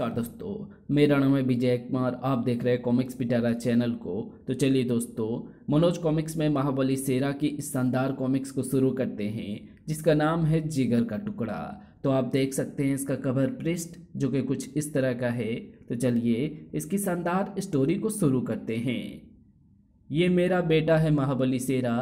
नमस्कार दोस्तों मेरा नाम है विजय कुमार आप देख रहे हैं कॉमिक्स पिटारा चैनल को तो चलिए दोस्तों मनोज कॉमिक्स में महाबली सेरा की इस शानदार कॉमिक्स को शुरू करते हैं जिसका नाम है जिगर का टुकड़ा तो आप देख सकते हैं इसका कवर पृष्ठ जो कि कुछ इस तरह का है तो चलिए इसकी शानदार स्टोरी को शुरू करते हैं ये मेरा बेटा है महाबली सेरा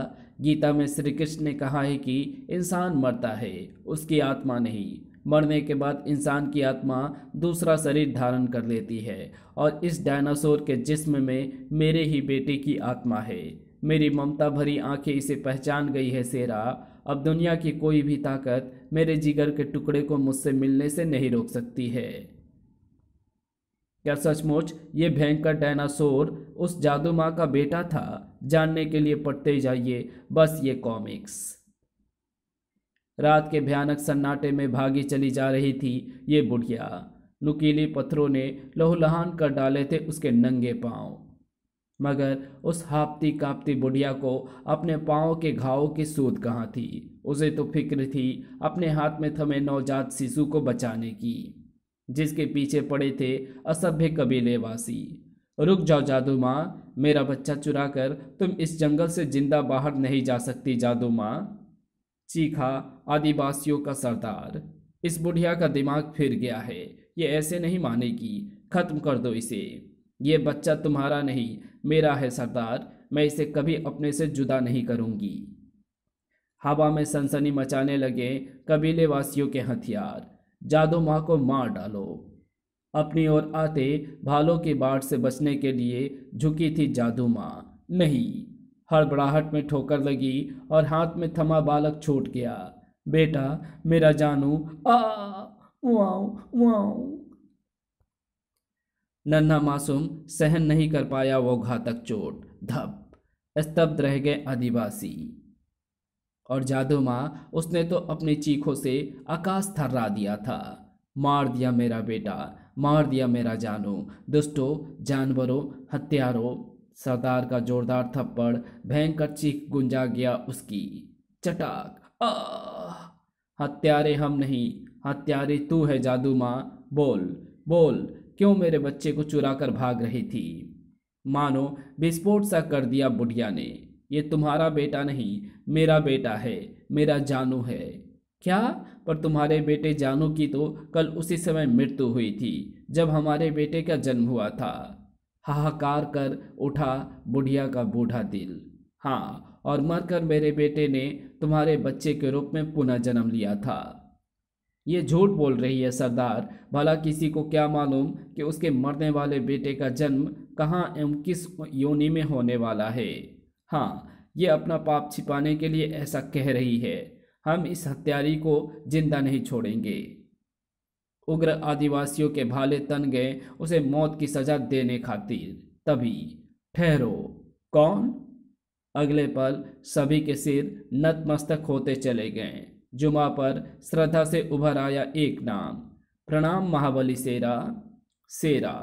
गीता में श्री कृष्ण ने कहा है कि इंसान मरता है उसकी आत्मा नहीं मरने के बाद इंसान की आत्मा दूसरा शरीर धारण कर लेती है और इस डायनासोर के जिस्म में मेरे ही बेटे की आत्मा है मेरी ममता भरी आंखें इसे पहचान गई है सेरा अब दुनिया की कोई भी ताकत मेरे जिगर के टुकड़े को मुझसे मिलने से नहीं रोक सकती है क्या सचमुच ये भयंकर डायनासोर उस जादू माँ का बेटा था जानने के लिए पढ़ते जाइए बस ये कॉमिक्स रात के भयानक सन्नाटे में भागी चली जा रही थी ये बुढ़िया नुकीली पत्थरों ने लहूलहान कर डाले थे उसके नंगे पाँव मगर उस हापती कांपती बुढ़िया को अपने पाँव के घावों की सूद कहाँ थी उसे तो फिक्र थी अपने हाथ में थमे नवजात शिशु को बचाने की जिसके पीछे पड़े थे असभ्य कबीलेवासी रुक जाओ जादू माँ मेरा बच्चा चुरा कर तुम इस जंगल से जिंदा बाहर नहीं जा सकती जादू माँ चीखा आदिवासियों का सरदार इस बुढ़िया का दिमाग फिर गया है ये ऐसे नहीं मानेगी खत्म कर दो इसे ये बच्चा तुम्हारा नहीं मेरा है सरदार मैं इसे कभी अपने से जुदा नहीं करूंगी हवा में सनसनी मचाने लगे कबीले वासियों के हथियार जादू माँ को मार डालो अपनी ओर आते भालों की बाढ़ से बचने के लिए झुकी थी जादू माँ नहीं हड़बड़ाहट में ठोकर लगी और हाथ में थमा बालक छूट गया बेटा मेरा जानू आ नन्हा मासूम सहन नहीं कर पाया वो घातक चोट धप स्तब्ध रह गए आदिवासी और जादू माँ उसने तो अपनी चीखों से आकाश थर्रा दिया था मार दिया मेरा बेटा मार दिया मेरा जानू दुष्टों जानवरों हत्यारों सरदार का जोरदार थप्पड़ भयंकर चीख गुंजा गया उसकी चटाक आ हत्यारे हम नहीं हत्यारे तू है जादू माँ बोल बोल क्यों मेरे बच्चे को चुरा कर भाग रही थी मानो विस्फोट सा कर दिया बुढ़िया ने ये तुम्हारा बेटा नहीं मेरा बेटा है मेरा जानू है क्या पर तुम्हारे बेटे जानू की तो कल उसी समय मृत्यु हुई थी जब हमारे बेटे का जन्म हुआ था हाहाकार कर उठा बुढ़िया का बूढ़ा दिल हाँ और मरकर मेरे बेटे ने तुम्हारे बच्चे के रूप में पुनः जन्म लिया था ये झूठ बोल रही है सरदार भला किसी को क्या मालूम कि उसके मरने वाले बेटे का जन्म कहाँ एवं किस योनि में होने वाला है हाँ ये अपना पाप छिपाने के लिए ऐसा कह रही है हम इस हत्यारी को जिंदा नहीं छोड़ेंगे उग्र आदिवासियों के भाले तन गए उसे मौत की सजा देने खातिर तभी ठहरो कौन अगले पल सभी के सिर नतमस्तक होते चले गए जुमा पर श्रद्धा से उभर आया एक नाम प्रणाम महाबली सेरा सेरा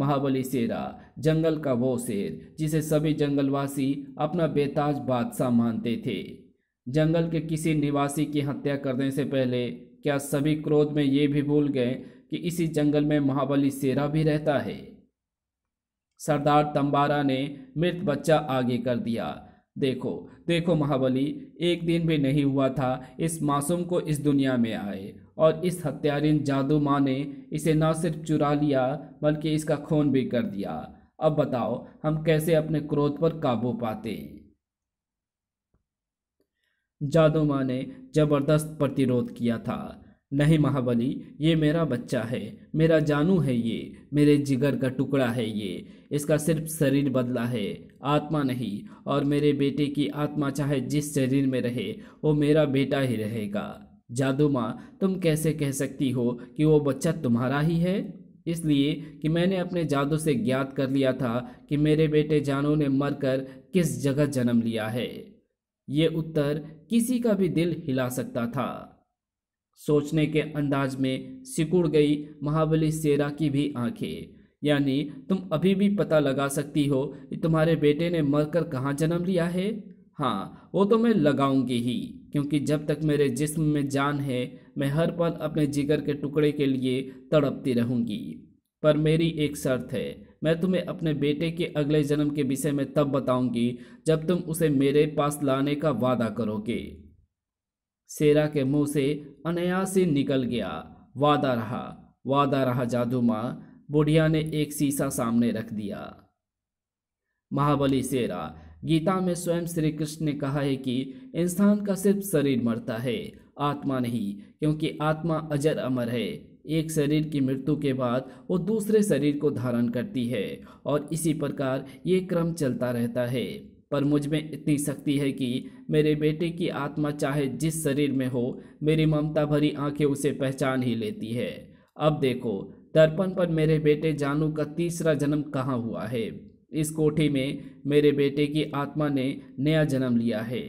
महाबली सेरा जंगल का वो शेर जिसे सभी जंगलवासी अपना बेताज बादशाह मानते थे जंगल के किसी निवासी की हत्या करने से पहले क्या सभी क्रोध में ये भी भूल गए कि इसी जंगल में महाबली सेरा भी रहता है सरदार तंबारा ने मृत बच्चा आगे कर दिया देखो देखो महाबली एक दिन भी नहीं हुआ था इस मासूम को इस दुनिया में आए और इस हत्यारिन जादू माँ ने इसे ना सिर्फ चुरा लिया बल्कि इसका खून भी कर दिया अब बताओ हम कैसे अपने क्रोध पर काबू पाते हैं जादू माँ ने जबरदस्त प्रतिरोध किया था नहीं महाबली ये मेरा बच्चा है मेरा जानू है ये मेरे जिगर का टुकड़ा है ये इसका सिर्फ शरीर बदला है आत्मा नहीं और मेरे बेटे की आत्मा चाहे जिस शरीर में रहे वो मेरा बेटा ही रहेगा जादू माँ तुम कैसे कह सकती हो कि वो बच्चा तुम्हारा ही है इसलिए कि मैंने अपने जादू से ज्ञात कर लिया था कि मेरे बेटे जानू ने मरकर किस जगह जन्म लिया है ये उत्तर किसी का भी दिल हिला सकता था सोचने के अंदाज में सिकुड़ गई महाबली सेरा की भी आंखें यानी तुम अभी भी पता लगा सकती हो कि तुम्हारे बेटे ने मरकर कहाँ जन्म लिया है हाँ वो तो मैं लगाऊंगी ही क्योंकि जब तक मेरे जिस्म में जान है मैं हर पल अपने जिगर के टुकड़े के लिए तड़पती रहूंगी पर मेरी एक शर्त है मैं तुम्हें अपने बेटे के अगले जन्म के विषय में तब बताऊंगी जब तुम उसे मेरे पास लाने का वादा करोगे सेरा के मुंह से अनायास ही निकल गया वादा रहा वादा रहा जादू माँ बुढ़िया ने एक शीशा सामने रख दिया महाबली सेरा गीता में स्वयं श्री कृष्ण ने कहा है कि इंसान का सिर्फ शरीर मरता है आत्मा नहीं क्योंकि आत्मा अजर अमर है एक शरीर की मृत्यु के बाद वो दूसरे शरीर को धारण करती है और इसी प्रकार ये क्रम चलता रहता है पर मुझ में इतनी शक्ति है कि मेरे बेटे की आत्मा चाहे जिस शरीर में हो मेरी ममता भरी आंखें उसे पहचान ही लेती है अब देखो दर्पण पर मेरे बेटे जानू का तीसरा जन्म कहाँ हुआ है इस कोठी में मेरे बेटे की आत्मा ने नया जन्म लिया है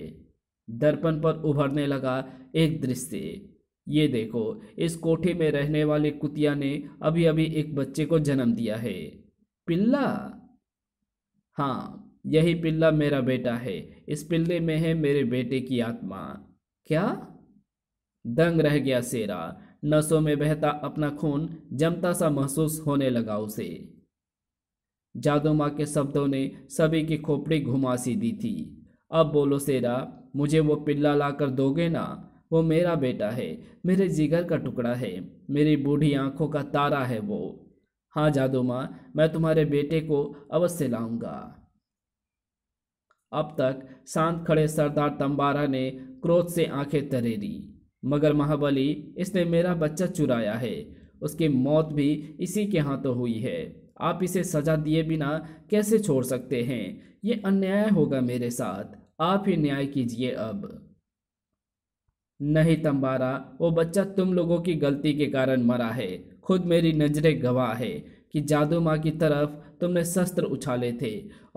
दर्पण पर उभरने लगा एक दृश्य ये देखो इस कोठे में रहने वाले कुतिया ने अभी अभी एक बच्चे को जन्म दिया है पिल्ला हाँ यही पिल्ला मेरा बेटा है इस पिल्ले में है मेरे बेटे की आत्मा क्या दंग रह गया सेरा नसों में बहता अपना खून जमता सा महसूस होने लगा उसे जादू माँ के शब्दों ने सभी की खोपड़ी घुमासी दी थी अब बोलो सेरा मुझे वो पिल्ला लाकर दोगे ना वो मेरा बेटा है मेरे जिगर का टुकड़ा है मेरी बूढ़ी आंखों का तारा है वो हाँ जादू माँ मैं तुम्हारे बेटे को अवश्य लाऊंगा अब तक शांत खड़े सरदार तंबारा ने क्रोध से आंखें तरेरी मगर महाबली इसने मेरा बच्चा चुराया है उसकी मौत भी इसी के हाथों तो हुई है आप इसे सजा दिए बिना कैसे छोड़ सकते हैं ये अन्याय होगा मेरे साथ आप ही न्याय कीजिए अब नहीं तम्बारा वो बच्चा तुम लोगों की गलती के कारण मरा है खुद मेरी नज़रें गवाह है कि जादू माँ की तरफ तुमने शस्त्र उछाले थे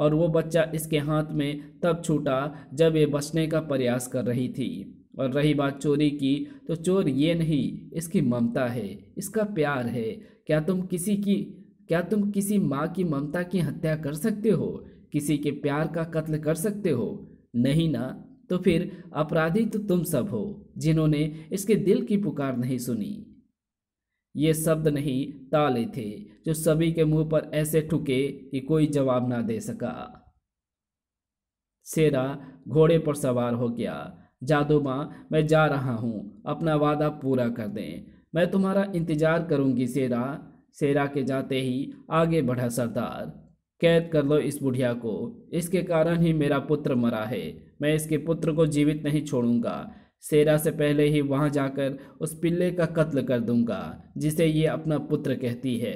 और वो बच्चा इसके हाथ में तब छूटा जब ये बचने का प्रयास कर रही थी और रही बात चोरी की तो चोर ये नहीं इसकी ममता है इसका प्यार है क्या तुम किसी की क्या तुम किसी माँ की ममता की हत्या कर सकते हो किसी के प्यार का कत्ल कर सकते हो नहीं ना तो फिर अपराधी तो तुम सब हो जिन्होंने इसके दिल की पुकार नहीं सुनी ये शब्द नहीं ताले थे जो सभी के मुंह पर ऐसे ठुके कि कोई जवाब ना दे सका शेरा घोड़े पर सवार हो गया जादू माँ मैं जा रहा हूँ अपना वादा पूरा कर दें मैं तुम्हारा इंतजार करूँगी शेरा शेरा के जाते ही आगे बढ़ा सरदार कैद कर लो इस बुढ़िया को इसके कारण ही मेरा पुत्र मरा है मैं इसके पुत्र को जीवित नहीं छोड़ूंगा सेरा से पहले ही वहां जाकर उस पिल्ले का कत्ल कर दूंगा जिसे ये अपना पुत्र कहती है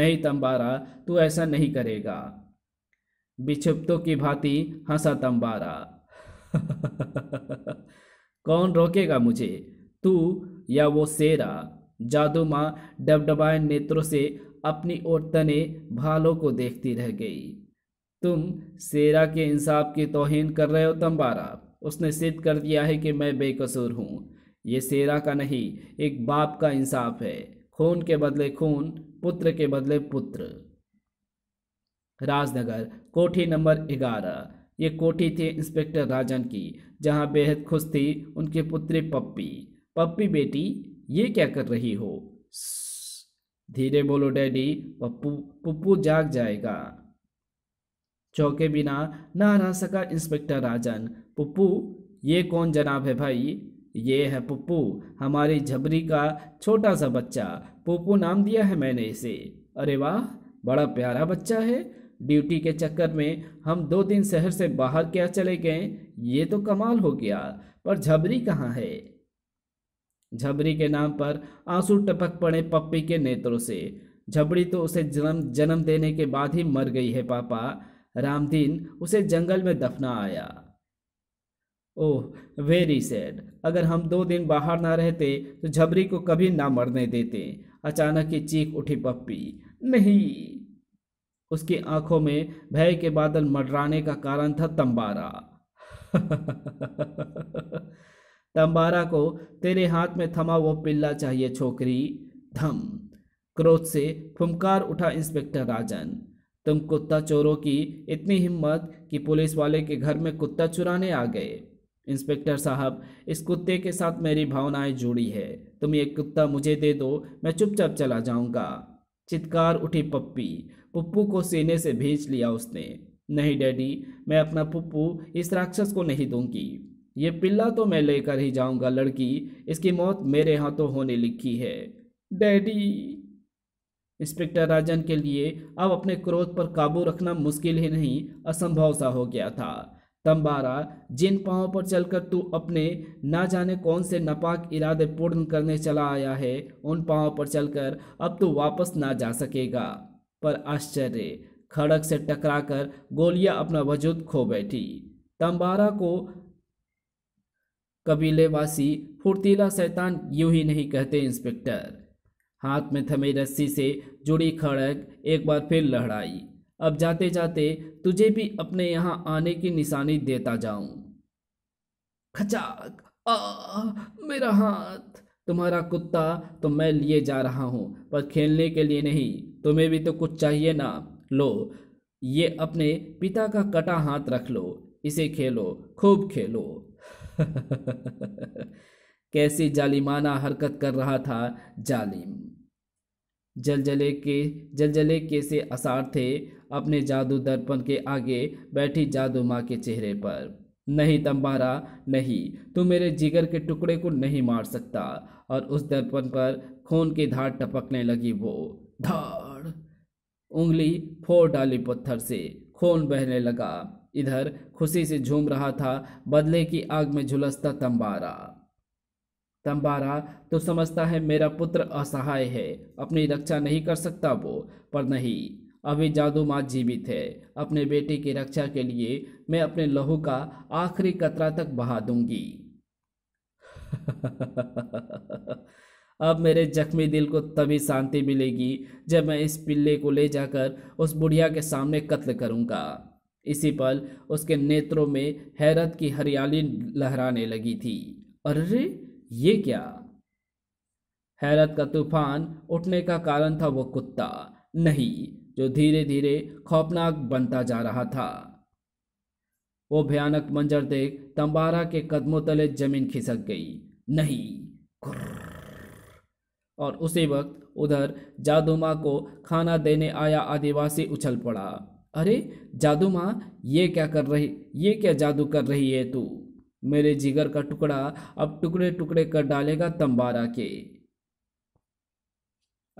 नहीं तंबारा तू ऐसा नहीं करेगा बिछुप्तों की भांति हंसा तंबारा कौन रोकेगा मुझे तू या वो सेरा जादू माँ डबडबाए नेत्रों से अपनी ओर तने भालों को देखती रह गई तुम सेरा के इंसाफ की तोहन कर रहे हो तम्बारा उसने सिद्ध कर दिया है कि मैं बेकसूर हूँ ये सेरा का नहीं एक बाप का इंसाफ है खून के बदले खून पुत्र के बदले पुत्र राजनगर कोठी नंबर ग्यारह ये कोठी थी इंस्पेक्टर राजन की जहाँ बेहद खुश थी उनके पुत्री पप्पी पप्पी बेटी ये क्या कर रही हो धीरे बोलो डैडी पप्पू पप्पू जाग जाएगा चौके बिना ना रह सका इंस्पेक्टर राजन पप्पू ये कौन जनाब है भाई ये है पप्पू हमारी झबरी का छोटा सा बच्चा पप्पू नाम दिया है मैंने इसे अरे वाह बड़ा प्यारा बच्चा है ड्यूटी के चक्कर में हम दो दिन शहर से बाहर क्या चले गए ये तो कमाल हो गया पर झबरी कहाँ है झबरी के नाम पर आंसू टपक पड़े पप्पी के नेत्रों से झबरी तो उसे जन्म जन्म देने के बाद ही मर गई है पापा रामदीन उसे जंगल में दफना आया ओह वेरी सैड अगर हम दो दिन बाहर ना रहते तो झबरी को कभी ना मरने देते अचानक की चीख उठी पप्पी नहीं उसकी आंखों में भय के बादल मडराने का कारण था तंबारा तंबारा को तेरे हाथ में थमा वो पिल्ला चाहिए छोकरी धम क्रोध से फुमकार उठा इंस्पेक्टर राजन तुम कुत्ता चोरों की इतनी हिम्मत कि पुलिस वाले के घर में कुत्ता चुराने आ गए इंस्पेक्टर साहब इस कुत्ते के साथ मेरी भावनाएं जुड़ी है तुम ये कुत्ता मुझे दे दो मैं चुपचाप चला जाऊंगा चित्कार उठी पप्पी पप्पू को सीने से भेज लिया उसने नहीं डैडी मैं अपना पप्पू इस राक्षस को नहीं दूंगी ये पिल्ला तो मैं लेकर ही जाऊंगा लड़की इसकी मौत मेरे हाथों होने लिखी है डैडी इंस्पेक्टर राजन के लिए अब अपने क्रोध पर काबू रखना मुश्किल ही नहीं असंभव सा हो गया था तम्बारा जिन पाँव पर चलकर तू अपने ना जाने कौन से नपाक इरादे पूर्ण करने चला आया है उन पाँव पर चलकर अब तू वापस ना जा सकेगा पर आश्चर्य खड़क से टकराकर गोलियां अपना वजूद खो बैठी तम्बारा को कबीलेवासी फुर्तीला शैतान यूं ही नहीं कहते इंस्पेक्टर हाथ में थमे रस्सी से जुड़ी खड़ग एक बार फिर लहराई अब जाते जाते तुझे भी अपने यहाँ आने की निशानी देता जाऊं खचाक आ मेरा हाथ तुम्हारा कुत्ता तो मैं लिए जा रहा हूँ पर खेलने के लिए नहीं तुम्हें भी तो कुछ चाहिए ना लो ये अपने पिता का कटा हाथ रख लो इसे खेलो खूब खेलो कैसी जालिमाना हरकत कर रहा था जालिम जलजले के जलजले के से आसार थे अपने जादू दर्पण के आगे बैठी जादू माँ के चेहरे पर नहीं तम्बारा नहीं तू मेरे जिगर के टुकड़े को नहीं मार सकता और उस दर्पण पर खून की धार टपकने लगी वो धार उंगली फोड़ डाली पत्थर से खून बहने लगा इधर खुशी से झूम रहा था बदले की आग में झुलसता तम्बारा तंबारा तो समझता है मेरा पुत्र असहाय है अपनी रक्षा नहीं कर सकता वो पर नहीं अभी जादू माँ जीवित है अपने बेटे की रक्षा के लिए मैं अपने लहू का आखिरी कतरा तक बहा दूंगी अब मेरे जख्मी दिल को तभी शांति मिलेगी जब मैं इस पिल्ले को ले जाकर उस बुढ़िया के सामने कत्ल करूंगा इसी पल उसके नेत्रों में हैरत की हरियाली लहराने लगी थी अरे ये क्या हैरत का तूफान उठने का कारण था वो कुत्ता नहीं जो धीरे धीरे खौफनाक बनता जा रहा था वो भयानक मंजर देख तंबारा के कदमों तले जमीन खिसक गई नहीं और उसी वक्त उधर जादूमा को खाना देने आया आदिवासी उछल पड़ा अरे जादूमा ये क्या कर रही ये क्या जादू कर रही है तू मेरे जिगर का टुकड़ा अब टुकड़े टुकड़े कर डालेगा तंबारा के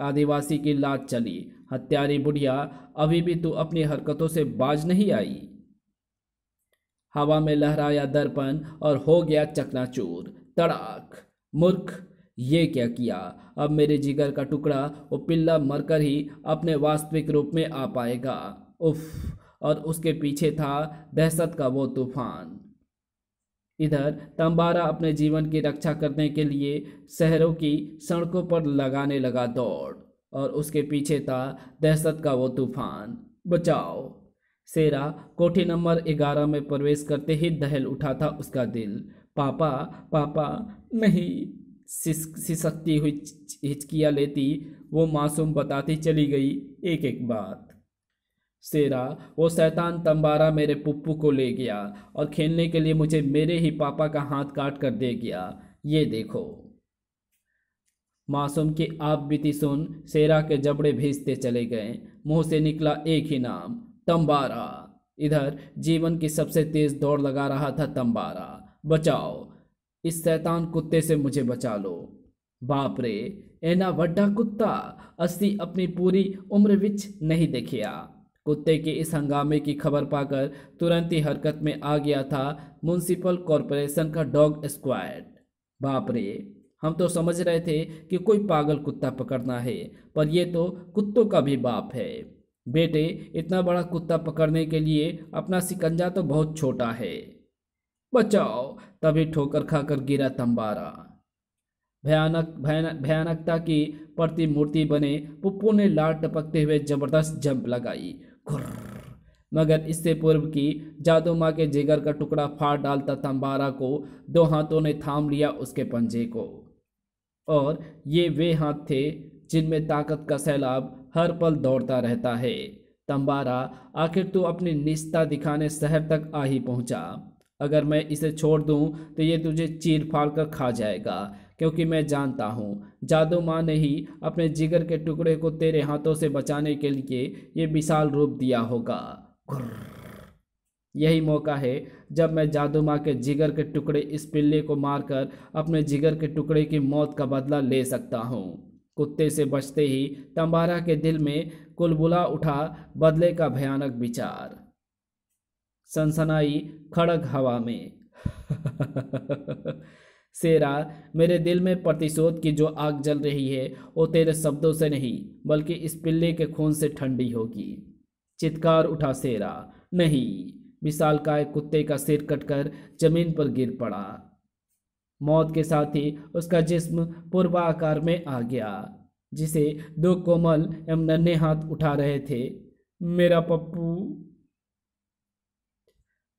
आदिवासी की लाज चली हत्यारी बुढ़िया अभी भी तू अपनी हरकतों से बाज नहीं आई हवा में लहराया दर्पण और हो गया चकनाचूर तड़ाक मूर्ख ये क्या किया अब मेरे जिगर का टुकड़ा वो पिल्ला मरकर ही अपने वास्तविक रूप में आ पाएगा उफ और उसके पीछे था दहशत का वो तूफान इधर तंबारा अपने जीवन की रक्षा करने के लिए शहरों की सड़कों पर लगाने लगा दौड़ और उसके पीछे था दहशत का वो तूफान बचाओ सेरा कोठी नंबर ग्यारह में प्रवेश करते ही दहल उठा था उसका दिल पापा पापा नहीं सिसकती हुई हिचकिया लेती वो मासूम बताती चली गई एक एक बार सेरा वो शैतान तंबारा मेरे पप्पू को ले गया और खेलने के लिए मुझे मेरे ही पापा का हाथ काट कर दे गया ये देखो मासूम की आप बीती सुन शेरा के जबड़े भेजते चले गए मुंह से निकला एक ही नाम तंबारा इधर जीवन की सबसे तेज दौड़ लगा रहा था तंबारा बचाओ इस शैतान कुत्ते से मुझे बचा लो बाप रे एना वड्डा कुत्ता अस्सी अपनी पूरी उम्र विच नहीं देखिया कुत्ते के इस हंगामे की खबर पाकर तुरंत ही हरकत में आ गया था म्यूनसिपल कॉरपोरेशन का डॉग स्क्वाड बाप रे हम तो समझ रहे थे कि कोई पागल कुत्ता पकड़ना है पर यह तो कुत्तों का भी बाप है बेटे इतना बड़ा कुत्ता पकड़ने के लिए अपना सिकंजा तो बहुत छोटा है बचाओ तभी ठोकर खाकर गिरा तंबारा भयानक भयानक भयानकता की प्रतिमूर्ति बने पुप्पू ने लाल टपकते हुए जबरदस्त जंप लगाई मगर इससे पूर्व कि जादू माँ के जिगर का टुकड़ा फाड़ डालता तंबारा को दो हाथों ने थाम लिया उसके पंजे को और ये वे हाथ थे जिनमें ताकत का सैलाब हर पल दौड़ता रहता है तंबारा आखिर तू अपनी निस्ता दिखाने शहर तक आ ही पहुंचा अगर मैं इसे छोड़ दूं तो ये तुझे चीर फाड़ कर खा जाएगा क्योंकि मैं जानता हूँ जादू माँ ने ही अपने जिगर के टुकड़े को तेरे हाथों से बचाने के लिए ये विशाल रूप दिया होगा यही मौका है जब मैं जादू माँ के जिगर के टुकड़े इस पिल्ले को मारकर अपने जिगर के टुकड़े की मौत का बदला ले सकता हूँ कुत्ते से बचते ही तंबारा के दिल में कुलबुला उठा बदले का भयानक विचार सनसनाई खड़ग हवा में सेरा मेरे दिल में प्रतिशोध की जो आग जल रही है वो तेरे शब्दों से नहीं बल्कि इस पिल्ले के खून से ठंडी होगी चित्कार उठा शेरा नहीं विशाल काय कुत्ते का सिर कटकर जमीन पर गिर पड़ा मौत के साथ ही उसका जिस्म पूर्वाकार में आ गया जिसे दो कोमल एवं नन्हे हाथ उठा रहे थे मेरा पप्पू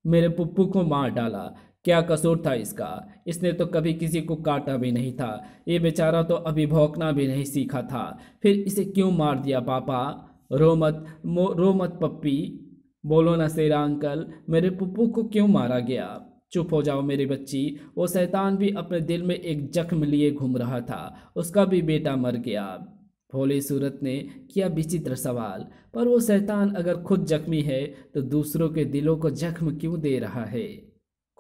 मेरे पुप्पू को मार डाला क्या कसूर था इसका इसने तो कभी किसी को काटा भी नहीं था ये बेचारा तो अभी भौंकना भी नहीं सीखा था फिर इसे क्यों मार दिया पापा रो मत रो मत पप्पी बोलो ना सेरा अंकल मेरे पुप्पू को क्यों मारा गया चुप हो जाओ मेरी बच्ची वो शैतान भी अपने दिल में एक जख्म लिए घूम रहा था उसका भी बेटा मर गया भोले सूरत ने किया विचित्र सवाल पर वो शैतान अगर खुद जख्मी है तो दूसरों के दिलों को जख्म क्यों दे रहा है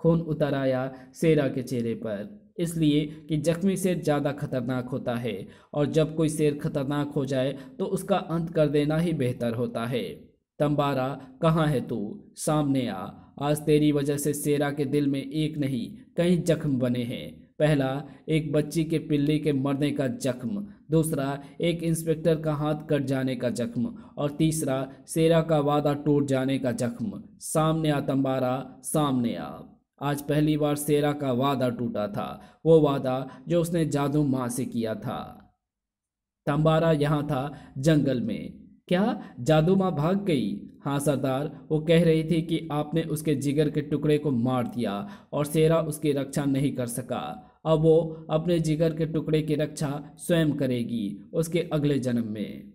खून उतर आया शेरा के चेहरे पर इसलिए कि जख्मी शेर ज़्यादा खतरनाक होता है और जब कोई शेर खतरनाक हो जाए तो उसका अंत कर देना ही बेहतर होता है तंबारा कहाँ है तू सामने आ आज तेरी वजह से शेरा के दिल में एक नहीं कई जख्म बने हैं पहला एक बच्ची के पिल्ली के मरने का जख्म दूसरा एक इंस्पेक्टर का हाथ कट जाने का जख्म और तीसरा सेरा का वादा टूट जाने का जख्म सामने आ तम्बारा सामने आ आज पहली बार सेरा का वादा टूटा था वो वादा जो उसने जादू माँ से किया था तंबारा यहाँ था जंगल में क्या जादू माँ भाग गई हाँ सरदार वो कह रही थी कि आपने उसके जिगर के टुकड़े को मार दिया और सेरा उसकी रक्षा नहीं कर सका अब वो अपने जिगर के टुकड़े की रक्षा स्वयं करेगी उसके अगले जन्म में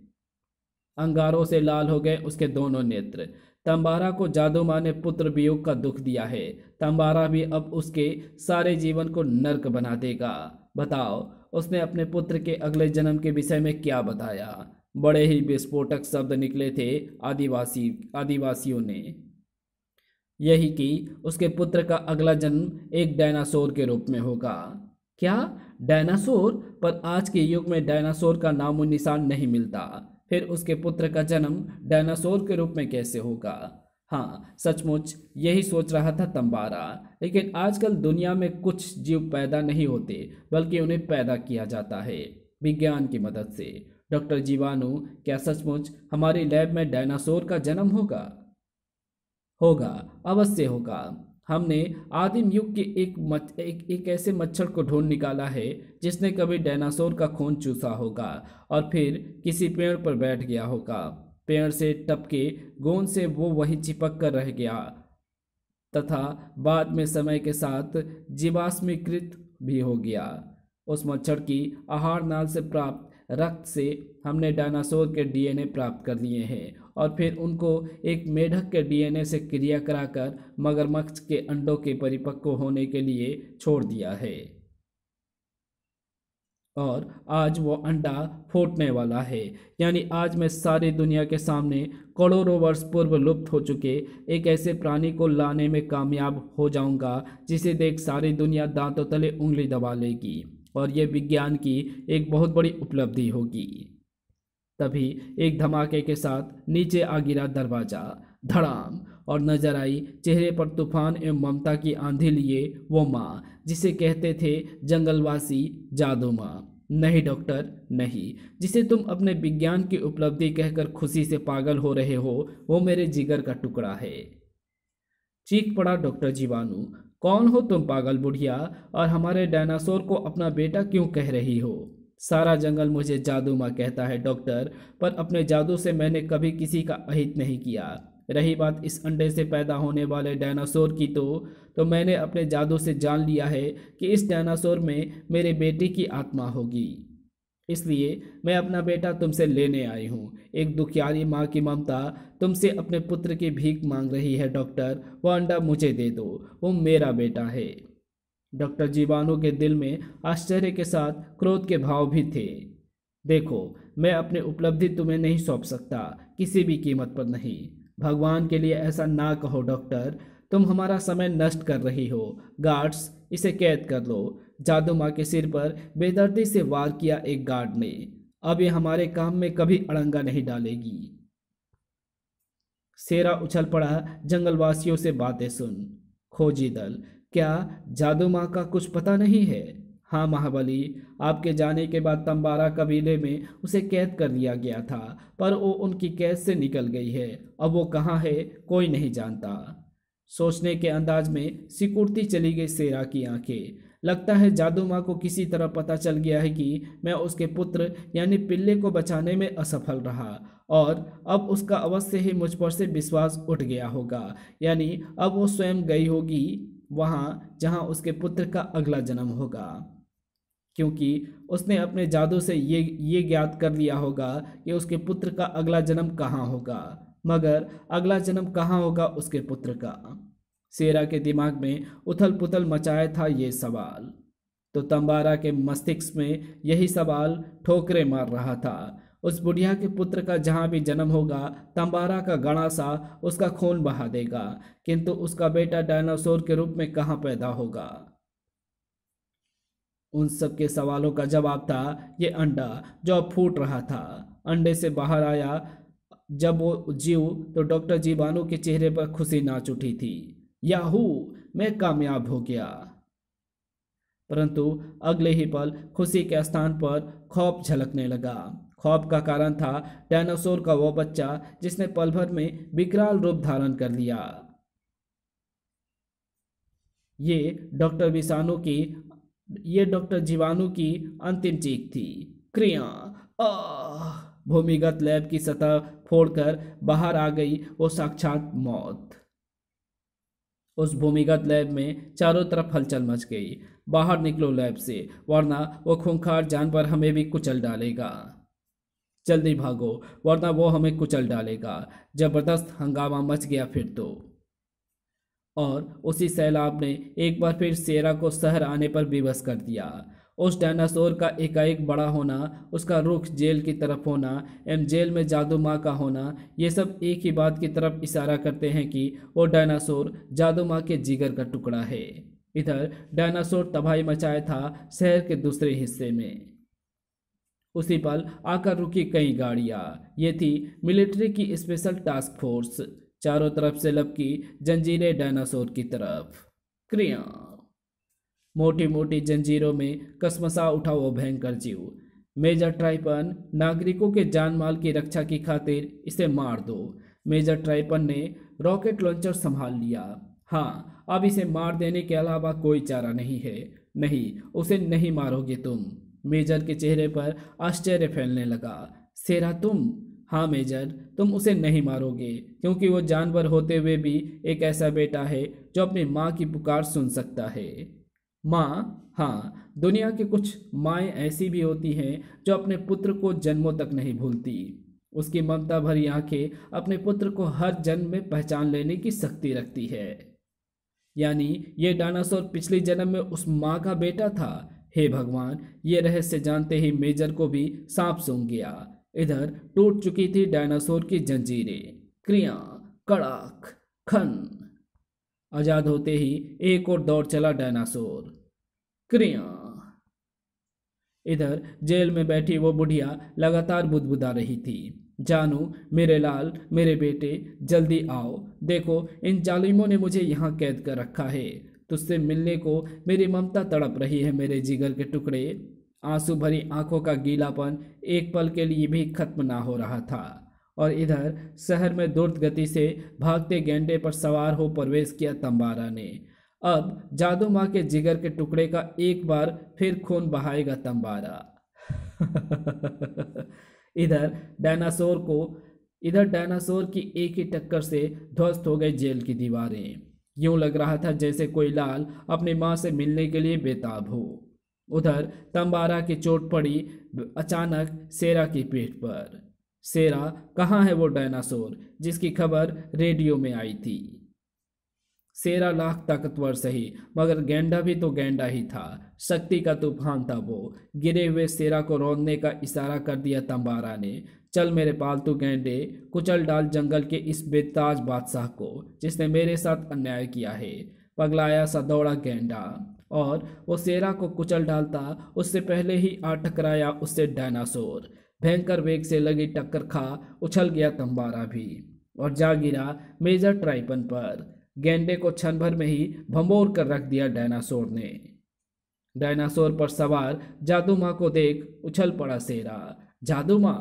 अंगारों से लाल हो गए उसके दोनों नेत्र तंबारा को जादू माँ ने पुत्र वियोग का दुख दिया है तंबारा भी अब उसके सारे जीवन को नर्क बना देगा बताओ उसने अपने पुत्र के अगले जन्म के विषय में क्या बताया बड़े ही विस्फोटक शब्द निकले थे आदिवासी आदिवासियों ने यही कि उसके पुत्र का अगला जन्म एक डायनासोर के रूप में होगा क्या डायनासोर पर आज के युग में डायनासोर का नामो निशान नहीं मिलता फिर उसके पुत्र का जन्म डायनासोर के रूप में कैसे होगा हाँ सचमुच यही सोच रहा था तंबारा लेकिन आजकल दुनिया में कुछ जीव पैदा नहीं होते बल्कि उन्हें पैदा किया जाता है विज्ञान की मदद से डॉक्टर जीवाणु क्या सचमुच हमारी लैब में डायनासोर का जन्म होगा होगा अवश्य होगा हमने आदिम युग के एक मच एक, एक ऐसे मच्छर को ढूंढ निकाला है जिसने कभी डायनासोर का खून चूसा होगा और फिर किसी पेड़ पर बैठ गया होगा पेड़ से टपके गोंद से वो वही चिपक कर रह गया तथा बाद में समय के साथ जीवाश्मीकृत भी हो गया उस मच्छर की आहार नाल से प्राप्त रक्त से हमने डायनासोर के डीएनए प्राप्त कर लिए हैं और फिर उनको एक मेढक के डीएनए से क्रिया कराकर मगरमच्छ के अंडों के परिपक्व होने के लिए छोड़ दिया है और आज वो अंडा फूटने वाला है यानी आज मैं सारी दुनिया के सामने करोड़ों वर्ष पूर्व लुप्त हो चुके एक ऐसे प्राणी को लाने में कामयाब हो जाऊंगा जिसे देख सारी दुनिया दांतों तले उंगली दबा लेगी और ये विज्ञान की एक बहुत बड़ी उपलब्धि होगी तभी एक धमाके के साथ नीचे आ गिरा दरवाज़ा धड़ाम और नजर आई चेहरे पर तूफान एवं ममता की आंधी लिए वो माँ जिसे कहते थे जंगलवासी जादू माँ नहीं डॉक्टर नहीं जिसे तुम अपने विज्ञान की उपलब्धि कहकर खुशी से पागल हो रहे हो वो मेरे जिगर का टुकड़ा है चीख पड़ा डॉक्टर जीवाणु कौन हो तुम पागल बुढ़िया और हमारे डायनासोर को अपना बेटा क्यों कह रही हो सारा जंगल मुझे जादू माँ कहता है डॉक्टर पर अपने जादू से मैंने कभी किसी का अहित नहीं किया रही बात इस अंडे से पैदा होने वाले डायनासोर की तो तो मैंने अपने जादू से जान लिया है कि इस डायनासोर में मेरे बेटे की आत्मा होगी इसलिए मैं अपना बेटा तुमसे लेने आई हूँ एक दुखियारी माँ की ममता तुमसे अपने पुत्र की भीख मांग रही है डॉक्टर वह अंडा मुझे दे दो वो मेरा बेटा है डॉक्टर जीवाणु के दिल में आश्चर्य के साथ क्रोध के भाव भी थे देखो मैं अपनी उपलब्धि तुम्हें नहीं सौंप सकता किसी भी कीमत पर नहीं भगवान के लिए ऐसा ना कहो डॉक्टर तुम हमारा समय नष्ट कर रही हो गार्ड्स इसे कैद कर लो जादू माँ के सिर पर बेदर्दी से वार किया एक गार्ड ने अब ये हमारे काम में कभी अड़ंगा नहीं डालेगी सेरा उछल पड़ा जंगलवासियों से बातें सुन खोजी दल क्या जादू माँ का कुछ पता नहीं है हाँ महाबली आपके जाने के बाद तंबारा कबीले में उसे कैद कर लिया गया था पर वो उनकी कैद से निकल गई है अब वो कहाँ है कोई नहीं जानता सोचने के अंदाज में सिकुड़ती चली गई सेरा की आंखें लगता है जादू माँ को किसी तरह पता चल गया है कि मैं उसके पुत्र यानी पिल्ले को बचाने में असफल रहा और अब उसका अवश्य ही मुझ पर से विश्वास उठ गया होगा यानी अब वो स्वयं गई होगी वहाँ जहाँ उसके पुत्र का अगला जन्म होगा क्योंकि उसने अपने जादू से ये ये ज्ञात कर लिया होगा कि उसके पुत्र का अगला जन्म कहाँ होगा मगर अगला जन्म कहाँ होगा उसके पुत्र का सेरा के दिमाग में उथल पुथल मचाया था ये सवाल तो तंबारा के मस्तिष्क में यही सवाल ठोकरे मार रहा था उस बुढ़िया के पुत्र का जहाँ भी जन्म होगा तंबारा का गणा सा उसका खून बहा देगा किंतु उसका बेटा डायनासोर के रूप में कहाँ पैदा होगा उन सब के सवालों का जवाब था ये अंडा जो अब फूट रहा था अंडे से बाहर आया जब वो जीव तो डॉक्टर जीवाणु के चेहरे पर खुशी नाच उठी थी याहू मैं कामयाब हो गया परंतु अगले ही पल खुशी के स्थान पर खौफ झलकने लगा खौफ का कारण था डायनासोर का वो बच्चा जिसने पल भर में विकराल रूप धारण कर लिया ये डॉक्टर विषाणु की ये डॉक्टर जीवाणु की अंतिम चीख थी क्रिया आ भूमिगत लैब की सतह फोड़कर बाहर आ गई वो साक्षात मौत उस भूमिगत लैब में चारों तरफ हलचल मच गई बाहर निकलो लैब से वरना वो खूंखार जानवर हमें भी कुचल डालेगा जल्दी भागो वरना वो हमें कुचल डालेगा जबरदस्त हंगामा मच गया फिर तो और उसी सैलाब ने एक बार फिर सेरा को शहर आने पर विवश कर दिया उस डायनासोर का एकाएक बड़ा होना उसका रुख जेल की तरफ होना एवं जेल में जादू माँ का होना ये सब एक ही बात की तरफ इशारा करते हैं कि वो डायनासोर जादू माँ के जिगर का टुकड़ा है इधर डायनासोर तबाही मचाया था शहर के दूसरे हिस्से में उसी पल आकर रुकी कई गाड़ियाँ ये थी मिलिट्री की स्पेशल टास्क फोर्स चारों तरफ से लपकी जंजीरें डायनासोर की तरफ क्रिया मोटी मोटी जंजीरों में कसमसा उठा वो भयंकर जीव मेजर ट्राइपन नागरिकों के जान माल की रक्षा की खातिर इसे मार दो मेजर ट्राइपन ने रॉकेट लॉन्चर संभाल लिया हाँ अब इसे मार देने के अलावा कोई चारा नहीं है नहीं उसे नहीं मारोगे तुम मेजर के चेहरे पर आश्चर्य फैलने लगा सेरा तुम हाँ मेजर तुम उसे नहीं मारोगे क्योंकि वो जानवर होते हुए भी एक ऐसा बेटा है जो अपनी माँ की पुकार सुन सकता है माँ हाँ दुनिया की कुछ माएँ ऐसी भी होती हैं जो अपने पुत्र को जन्मों तक नहीं भूलती उसकी ममता भरी आंखें अपने पुत्र को हर जन्म में पहचान लेने की शक्ति रखती है यानी ये डायनासोर पिछले जन्म में उस माँ का बेटा था हे भगवान ये रहस्य जानते ही मेजर को भी सांप सूंघ गया इधर टूट चुकी थी डायनासोर की जंजीरें क्रिया कड़ाक खन आजाद होते ही एक और दौड़ चला डायनासोर क्रिया इधर जेल में बैठी वो बुढ़िया लगातार बुदबुदा रही थी जानू मेरे लाल मेरे बेटे जल्दी आओ देखो इन जालिमों ने मुझे यहाँ कैद कर रखा है तुझसे मिलने को मेरी ममता तड़प रही है मेरे जिगर के टुकड़े आंसू भरी आंखों का गीलापन एक पल के लिए भी खत्म ना हो रहा था और इधर शहर में द्रुत गति से भागते गेंडे पर सवार हो प्रवेश किया तंबारा ने अब जादू माँ के जिगर के टुकड़े का एक बार फिर खून बहाएगा तंबारा इधर डायनासोर को इधर डायनासोर की एक ही टक्कर से ध्वस्त हो गए जेल की दीवारें यूं लग रहा था जैसे कोई लाल अपनी माँ से मिलने के लिए बेताब हो उधर तंबारा की चोट पड़ी अचानक सेरा की पीठ पर सेरा कहाँ है वो डायनासोर जिसकी खबर रेडियो में आई थी शेरा लाख ताकतवर सही मगर गेंडा भी तो गेंडा ही था शक्ति का तूफान था वो गिरे हुए शेरा को रोंदने का इशारा कर दिया तंबारा ने चल मेरे पालतू गेंडे कुचल डाल जंगल के इस बेताज बादशाह को जिसने मेरे साथ अन्याय किया है पगलाया सा दौड़ा गेंडा और वो शेरा को कुचल डालता उससे पहले ही आ टकराया उससे डायनासोर भयंकर वेग से लगी टक्कर खा उछल गया कंबारा भी और जा गिरा मेजर ट्राइपन पर गेंडे को क्षण भर में ही भंबोर कर रख दिया डायनासोर ने डायनासोर पर सवार जादू माँ को देख उछल पड़ा सेरा जादू माँ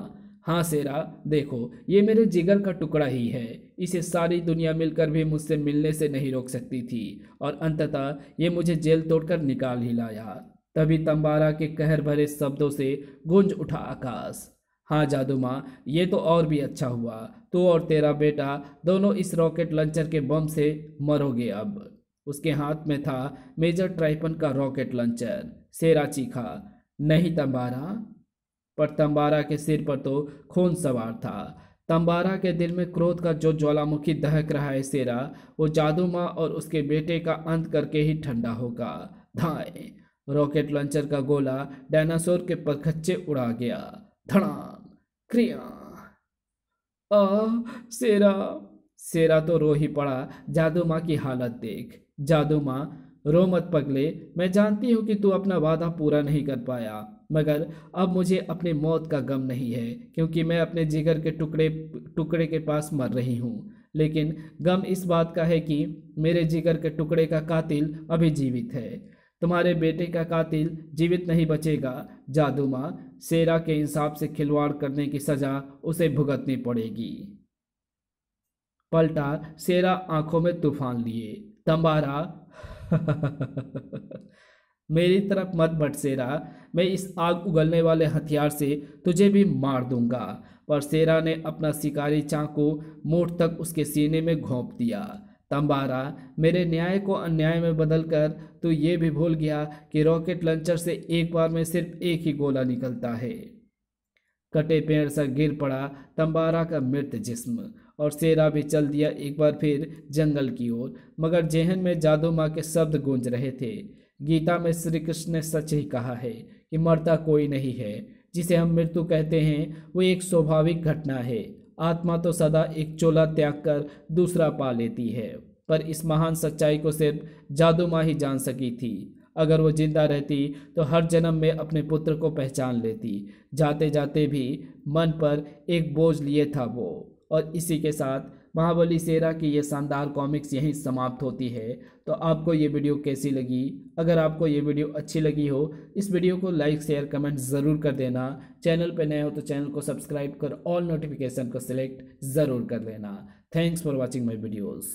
हाँ सेरा देखो ये मेरे जिगर का टुकड़ा ही है इसे सारी दुनिया मिलकर भी मुझसे मिलने से नहीं रोक सकती थी और अंततः ये मुझे जेल तोड़कर निकाल ही लाया तभी तंबारा के कहर भरे शब्दों से गूंज उठा आकाश हाँ जादू माँ ये तो और भी अच्छा हुआ तू और तेरा बेटा दोनों इस रॉकेट लॉन्चर के बम से मरोगे अब उसके हाथ में था मेजर ट्राइपन का रॉकेट लॉन्चर सेरा चीखा नहीं तंबारा पर तंबारा के सिर पर तो खून सवार था तंबारा के दिल में क्रोध का जो ज्वालामुखी दहक रहा है सेरा वो जादू माँ और उसके बेटे का अंत करके ही ठंडा होगा धाए रॉकेट लॉन्चर का गोला डायनासोर के परखच्चे उड़ा गया धड़ान क्रिया शेरा शेरा तो रो ही पड़ा जादू माँ की हालत देख जादू माँ रो मत पगले मैं जानती हूँ कि तू अपना वादा पूरा नहीं कर पाया मगर अब मुझे अपनी मौत का गम नहीं है क्योंकि मैं अपने जिगर के टुकड़े टुकड़े के पास मर रही हूँ लेकिन गम इस बात का है कि मेरे जिगर के टुकड़े का कातिल अभी जीवित है तुम्हारे बेटे का कातिल जीवित नहीं बचेगा जादू माँ शेरा के इंसाफ से खिलवाड़ करने की सजा उसे भुगतनी पड़ेगी पलटा शेरा आंखों में तूफान लिए तंबारा मेरी तरफ मत बट सेरा मैं इस आग उगलने वाले हथियार से तुझे भी मार दूंगा पर शेरा ने अपना शिकारी चाकू मोट तक उसके सीने में घोंप दिया तंबारा मेरे न्याय को अन्याय में बदल कर तो ये भी भूल गया कि रॉकेट लंचर से एक बार में सिर्फ एक ही गोला निकलता है कटे पेड़ सा गिर पड़ा तंबारा का मृत जिस्म और सेरा भी चल दिया एक बार फिर जंगल की ओर मगर जेहन में जादू माँ के शब्द गूंज रहे थे गीता में श्री कृष्ण ने सच ही कहा है कि मरता कोई नहीं है जिसे हम मृत्यु कहते हैं वो एक स्वाभाविक घटना है आत्मा तो सदा एक चोला त्याग कर दूसरा पा लेती है पर इस महान सच्चाई को सिर्फ जादू माँ ही जान सकी थी अगर वो जिंदा रहती तो हर जन्म में अपने पुत्र को पहचान लेती जाते जाते भी मन पर एक बोझ लिए था वो और इसी के साथ महाबली शेरा की ये शानदार कॉमिक्स यहीं समाप्त होती है तो आपको ये वीडियो कैसी लगी अगर आपको ये वीडियो अच्छी लगी हो इस वीडियो को लाइक शेयर कमेंट ज़रूर कर देना चैनल पर नए हो तो चैनल को सब्सक्राइब कर ऑल नोटिफिकेशन को सिलेक्ट ज़रूर कर लेना thanks for watching my videos